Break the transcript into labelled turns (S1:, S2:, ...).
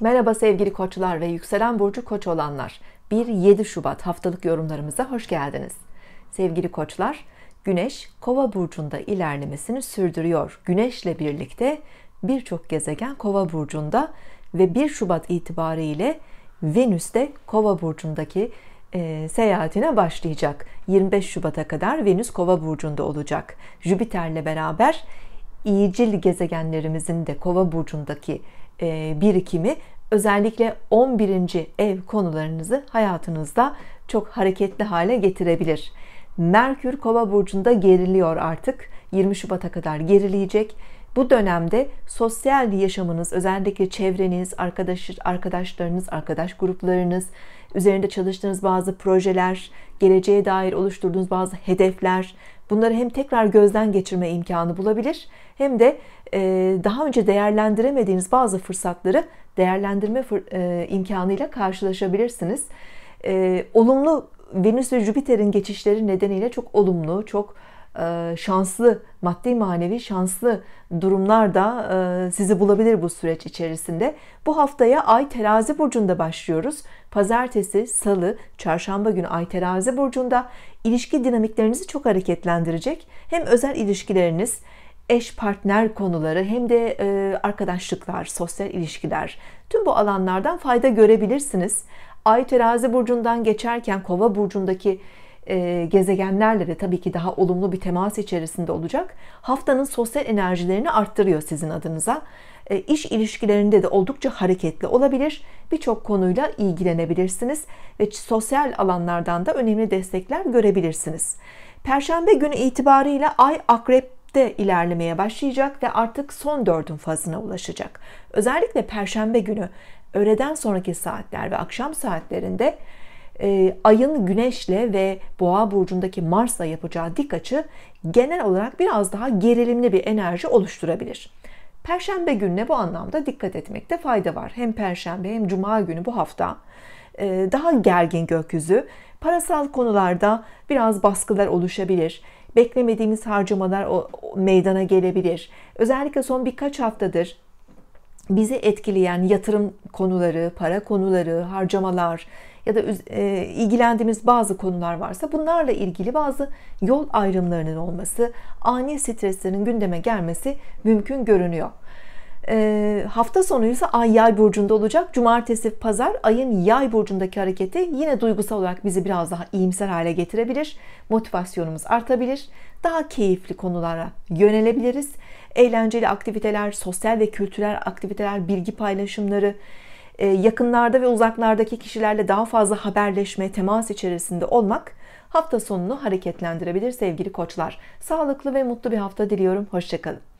S1: Merhaba sevgili koçlar ve yükselen burcu koç olanlar. 1-7 Şubat haftalık yorumlarımıza hoş geldiniz. Sevgili koçlar, Güneş Kova burcunda ilerlemesini sürdürüyor. Güneşle birlikte birçok gezegen Kova burcunda ve 1 Şubat itibariyle Venüs de Kova burcundaki e, seyahatine başlayacak. 25 Şubat'a kadar Venüs Kova burcunda olacak. Jüpiter'le beraber iyicil gezegenlerimizin de Kova burcundaki e, birikimi özellikle 11. ev konularınızı hayatınızda çok hareketli hale getirebilir. Merkür Kova burcunda geriliyor artık. 20 Şubat'a kadar gerileyecek. Bu dönemde sosyal yaşamınız, özellikle çevreniz, arkadaş, arkadaşlarınız, arkadaş gruplarınız, üzerinde çalıştığınız bazı projeler, geleceğe dair oluşturduğunuz bazı hedefler, Bunları hem tekrar gözden geçirme imkanı bulabilir hem de e, daha önce değerlendiremediğiniz bazı fırsatları değerlendirme e, imkanıyla karşılaşabilirsiniz. E, olumlu Venüs ve Jüpiter'in geçişleri nedeniyle çok olumlu, çok e, şanslı, maddi manevi şanslı durumlar da e, sizi bulabilir bu süreç içerisinde. Bu haftaya Ay Terazi burcunda başlıyoruz. Pazartesi, salı, çarşamba günü Ay Terazi burcunda ilişki dinamiklerinizi çok hareketlendirecek. Hem özel ilişkileriniz, eş partner konuları hem de e, arkadaşlıklar, sosyal ilişkiler tüm bu alanlardan fayda görebilirsiniz. Ay terazi burcundan geçerken kova burcundaki e, gezegenlerle de tabii ki daha olumlu bir temas içerisinde olacak. Haftanın sosyal enerjilerini arttırıyor sizin adınıza. E, iş ilişkilerinde de oldukça hareketli olabilir. Birçok konuyla ilgilenebilirsiniz ve sosyal alanlardan da önemli destekler görebilirsiniz. Perşembe günü itibarıyla Ay Akrep ilerlemeye başlayacak ve artık son dördün fazına ulaşacak. Özellikle perşembe günü öğleden sonraki saatler ve akşam saatlerinde e, ayın güneşle ve boğa burcundaki Mars'la yapacağı dik açı genel olarak biraz daha gerilimli bir enerji oluşturabilir. Perşembe gününe bu anlamda dikkat etmekte fayda var. Hem perşembe hem cuma günü bu hafta e, daha gergin gökyüzü, parasal konularda biraz baskılar oluşabilir beklemediğimiz harcamalar meydana gelebilir. Özellikle son birkaç haftadır bizi etkileyen yatırım konuları, para konuları, harcamalar ya da e, ilgilendiğimiz bazı konular varsa bunlarla ilgili bazı yol ayrımlarının olması, ani streslerin gündeme gelmesi mümkün görünüyor. Ee, hafta sonu ise ay yay burcunda olacak. Cumartesi, pazar ayın yay burcundaki hareketi yine duygusal olarak bizi biraz daha iyimser hale getirebilir. Motivasyonumuz artabilir. Daha keyifli konulara yönelebiliriz. Eğlenceli aktiviteler, sosyal ve kültürel aktiviteler, bilgi paylaşımları, e, yakınlarda ve uzaklardaki kişilerle daha fazla haberleşme, temas içerisinde olmak hafta sonunu hareketlendirebilir sevgili koçlar. Sağlıklı ve mutlu bir hafta diliyorum. Hoşçakalın.